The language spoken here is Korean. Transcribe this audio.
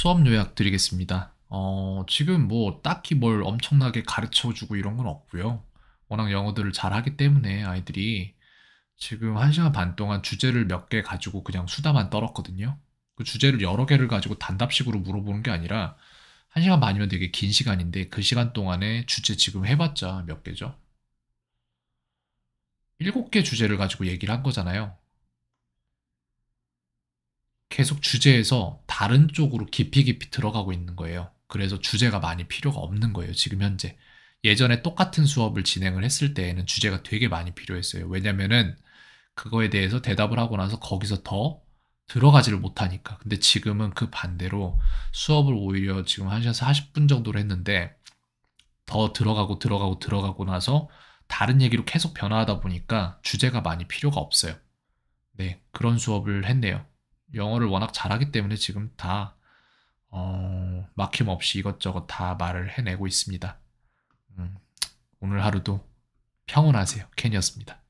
수업 요약 드리겠습니다. 어, 지금 뭐 딱히 뭘 엄청나게 가르쳐 주고 이런 건 없고요. 워낙 영어들을 잘 하기 때문에 아이들이 지금 1시간 반 동안 주제를 몇 개 가지고 그냥 수다만 떨었거든요. 그 주제를 여러 개를 가지고 단답식으로 물어보는 게 아니라 1시간 반이면 되게 긴 시간인데 그 시간 동안에 주제 지금 해봤자 몇 개죠? 7개 주제를 가지고 얘기를 한 거잖아요. 계속 주제에서 다른 쪽으로 깊이 깊이 들어가고 있는 거예요. 그래서 주제가 많이 필요가 없는 거예요. 지금 현재. 예전에 똑같은 수업을 진행을 했을 때에는 주제가 되게 많이 필요했어요. 왜냐면은 그거에 대해서 대답을 하고 나서 거기서 더 들어가지를 못하니까. 근데 지금은 그 반대로 수업을 오히려 지금 한시간서 40분 정도를 했는데 더 들어가고 들어가고 들어가고 나서 다른 얘기로 계속 변화하다 보니까 주제가 많이 필요가 없어요. 네, 그런 수업을 했네요. 영어를 워낙 잘하기 때문에 지금 다 어, 막힘없이 이것저것 다 말을 해내고 있습니다. 음, 오늘 하루도 평온하세요. 켄이었습니다.